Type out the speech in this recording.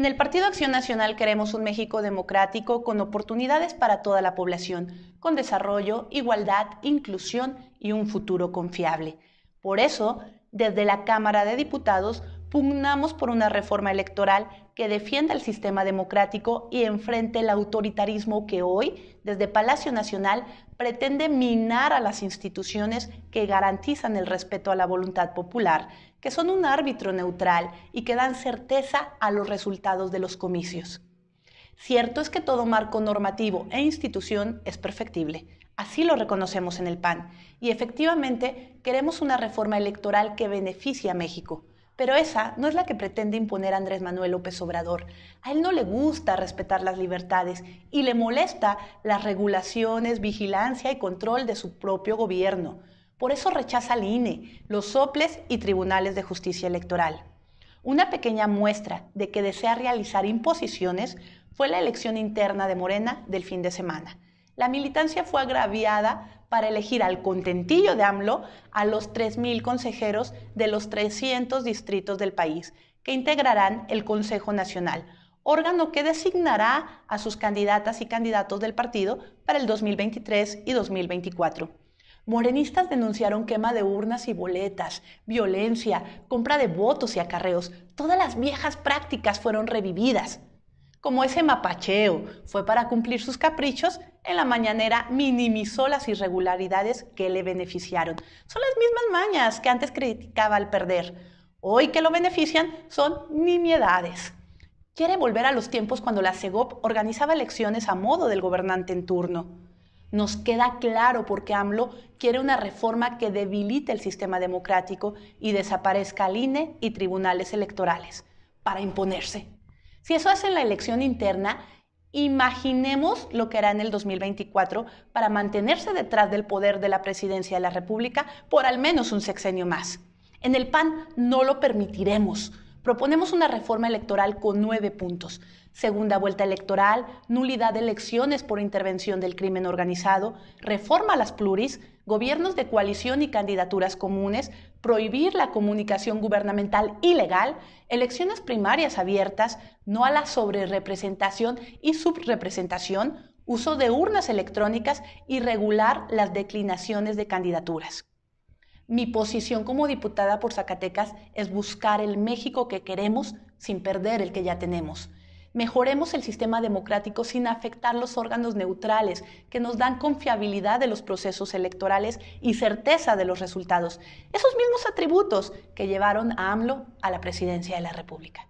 En el Partido Acción Nacional queremos un México democrático con oportunidades para toda la población, con desarrollo, igualdad, inclusión y un futuro confiable. Por eso, desde la Cámara de Diputados pugnamos por una reforma electoral que defienda el sistema democrático y enfrente el autoritarismo que hoy, desde Palacio Nacional, pretende minar a las instituciones que garantizan el respeto a la voluntad popular, que son un árbitro neutral y que dan certeza a los resultados de los comicios. Cierto es que todo marco normativo e institución es perfectible. Así lo reconocemos en el PAN. Y efectivamente queremos una reforma electoral que beneficie a México. Pero esa no es la que pretende imponer Andrés Manuel López Obrador. A él no le gusta respetar las libertades y le molesta las regulaciones, vigilancia y control de su propio gobierno. Por eso rechaza al INE, los soples y tribunales de justicia electoral. Una pequeña muestra de que desea realizar imposiciones fue la elección interna de Morena del fin de semana la militancia fue agraviada para elegir al contentillo de AMLO a los 3.000 consejeros de los 300 distritos del país que integrarán el Consejo Nacional, órgano que designará a sus candidatas y candidatos del partido para el 2023 y 2024. Morenistas denunciaron quema de urnas y boletas, violencia, compra de votos y acarreos. Todas las viejas prácticas fueron revividas. Como ese mapacheo fue para cumplir sus caprichos, en la mañanera minimizó las irregularidades que le beneficiaron. Son las mismas mañas que antes criticaba al perder. Hoy que lo benefician son nimiedades. Quiere volver a los tiempos cuando la CEGOP organizaba elecciones a modo del gobernante en turno. Nos queda claro por qué AMLO quiere una reforma que debilite el sistema democrático y desaparezca al INE y tribunales electorales para imponerse. Si eso hace la elección interna, imaginemos lo que hará en el 2024 para mantenerse detrás del poder de la presidencia de la República por al menos un sexenio más. En el PAN no lo permitiremos. Proponemos una reforma electoral con nueve puntos. Segunda vuelta electoral, nulidad de elecciones por intervención del crimen organizado, reforma a las pluris, gobiernos de coalición y candidaturas comunes, prohibir la comunicación gubernamental ilegal, elecciones primarias abiertas, no a la sobrerepresentación y subrepresentación, uso de urnas electrónicas y regular las declinaciones de candidaturas. Mi posición como diputada por Zacatecas es buscar el México que queremos sin perder el que ya tenemos. Mejoremos el sistema democrático sin afectar los órganos neutrales que nos dan confiabilidad de los procesos electorales y certeza de los resultados, esos mismos atributos que llevaron a AMLO a la presidencia de la República.